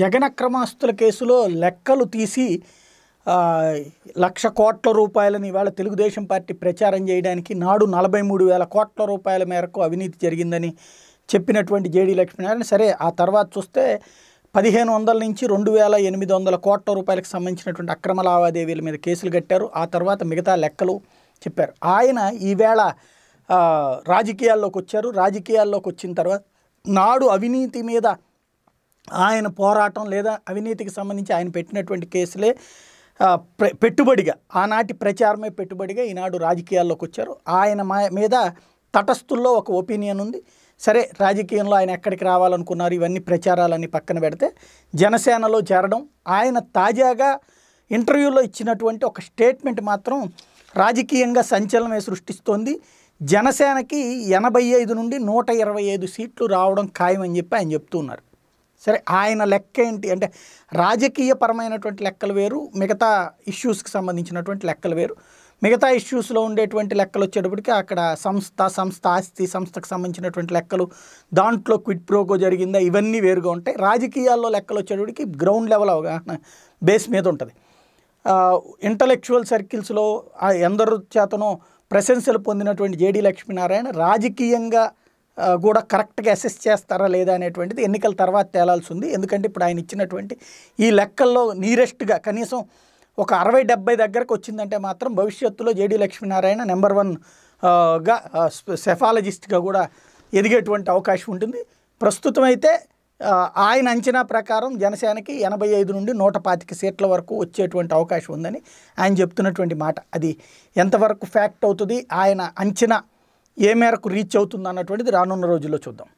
జగన్ అక్రమాస్తుల కేసులో లెక్కలు తీసి లక్ష కోట్ల రూపాయలని ఇవాళ తెలుగుదేశం పార్టీ ప్రచారం చేయడానికి నాడు నలభై మూడు వేల కోట్ల రూపాయల మేరకు అవినీతి జరిగిందని చెప్పినటువంటి జేడీ లక్ష్మీనారాయణ సరే ఆ తర్వాత చూస్తే పదిహేను వందల నుంచి రెండు వేల ఎనిమిది వందల కోట్ల రూపాయలకు సంబంధించినటువంటి అక్రమ లావాదేవీల మీద కేసులు కట్టారు ఆ తర్వాత మిగతా లెక్కలు చెప్పారు ఆయన ఈవేళ రాజకీయాల్లోకి వచ్చారు రాజకీయాల్లోకి వచ్చిన తర్వాత నాడు అవినీతి మీద ఆయన పోరాటం లేదా అవినీతికి సంబంధించి ఆయన పెట్టినటువంటి కేసులే పెట్టుబడిగా ఆనాటి ప్రచారమే పెట్టుబడిగా ఈనాడు రాజకీయాల్లోకి వచ్చారు ఆయన మీద తటస్థుల్లో ఒక ఒపీనియన్ ఉంది సరే రాజకీయంలో ఆయన ఎక్కడికి రావాలనుకున్నారు ఇవన్నీ ప్రచారాలన్నీ పక్కన పెడితే జనసేనలో చేరడం ఆయన తాజాగా ఇంటర్వ్యూలో ఇచ్చినటువంటి ఒక స్టేట్మెంట్ మాత్రం రాజకీయంగా సంచలనమే సృష్టిస్తోంది జనసేనకి ఎనభై ఐదు నుండి నూట ఇరవై ఐదు సీట్లు రావడం ఖాయమని చెప్పి ఆయన చెప్తూ ఉన్నారు సరే ఆయన లెక్క ఏంటి అంటే రాజకీయపరమైనటువంటి లెక్కలు వేరు మిగతా ఇష్యూస్కి సంబంధించినటువంటి లెక్కలు వేరు మిగతా ఇష్యూస్లో ఉండేటువంటి లెక్కలు వచ్చేటప్పటికి అక్కడ సంస్థ సంస్థ ఆస్తి సంస్థకు సంబంధించినటువంటి లెక్కలు దాంట్లో క్విడ్ ప్రోగో జరిగిందా ఇవన్నీ వేరుగా ఉంటాయి రాజకీయాల్లో లెక్కలు వచ్చేటప్పటికి గ్రౌండ్ లెవెల్ అవగాహన బేస్ మీద ఉంటుంది ఇంటలెక్చువల్ సర్కిల్స్లో ఎందరు చేతనో ప్రశంసలు పొందినటువంటి జేడీ లక్ష్మీనారాయణ రాజకీయంగా కూడా కరెక్ట్గా అసెస్ చేస్తారా లేదా అనేటువంటిది ఎన్నికల తర్వాత తేలాల్సి ఉంది ఎందుకంటే ఇప్పుడు ఆయన ఇచ్చినటువంటి ఈ లెక్కల్లో నీరెస్ట్గా కనీసం ఒక అరవై డెబ్బై దగ్గరకు వచ్చిందంటే మాత్రం భవిష్యత్తులో జేడీ లక్ష్మీనారాయణ నెంబర్ వన్ గా సెఫాలజిస్ట్గా కూడా ఎదిగేటువంటి అవకాశం ఉంటుంది ప్రస్తుతం అయితే ఆయన అంచనా ప్రకారం జనసేనకి ఎనభై ఐదు నుండి నూట పాతిక సీట్ల వరకు వచ్చేటువంటి అవకాశం ఉందని ఆయన చెప్తున్నటువంటి మాట అది ఎంతవరకు ఫ్యాక్ట్ అవుతుంది ఆయన అంచనా ఏ మేరకు రీచ్ అవుతుంది అన్నటువంటిది రానున్న రోజుల్లో చూద్దాం